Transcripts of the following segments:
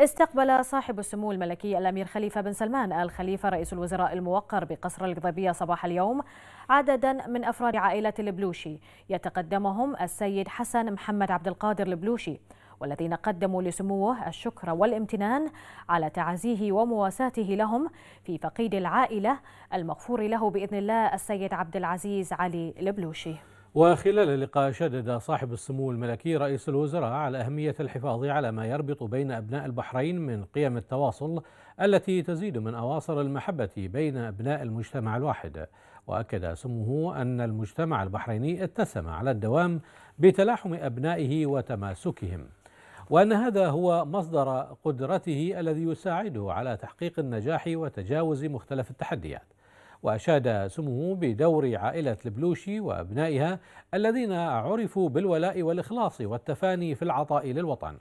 استقبل صاحب السمو الملكي الأمير خليفة بن سلمان آل خليفة رئيس الوزراء الموقر بقصر القضيبية صباح اليوم عددا من أفراد عائلة البلوشي يتقدمهم السيد حسن محمد عبد القادر البلوشي والذين قدموا لسموه الشكر والامتنان على تعزيه ومواساته لهم في فقيد العائلة المغفور له بإذن الله السيد عبد العزيز علي البلوشي وخلال اللقاء شدد صاحب السمو الملكي رئيس الوزراء على أهمية الحفاظ على ما يربط بين أبناء البحرين من قيم التواصل التي تزيد من أواصر المحبة بين أبناء المجتمع الواحد وأكد سموه أن المجتمع البحريني اتسم على الدوام بتلاحم أبنائه وتماسكهم وأن هذا هو مصدر قدرته الذي يساعده على تحقيق النجاح وتجاوز مختلف التحديات وأشاد سموه بدور عائلة البلوشي وأبنائها الذين عرفوا بالولاء والإخلاص والتفاني في العطاء للوطن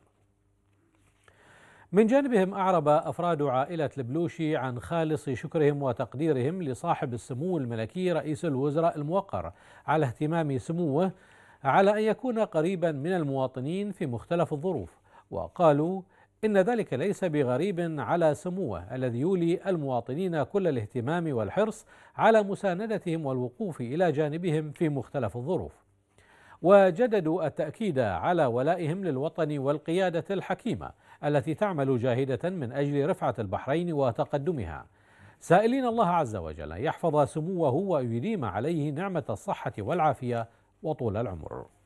من جانبهم أعرب أفراد عائلة البلوشي عن خالص شكرهم وتقديرهم لصاحب السمو الملكي رئيس الوزراء الموقر على اهتمام سموه على أن يكون قريبا من المواطنين في مختلف الظروف وقالوا إن ذلك ليس بغريب على سموه الذي يولي المواطنين كل الاهتمام والحرص على مساندتهم والوقوف إلى جانبهم في مختلف الظروف. وجددوا التأكيد على ولائهم للوطن والقيادة الحكيمة التي تعمل جاهدة من أجل رفعة البحرين وتقدمها. سائلين الله عز وجل أن يحفظ سموه ويديم عليه نعمة الصحة والعافية وطول العمر.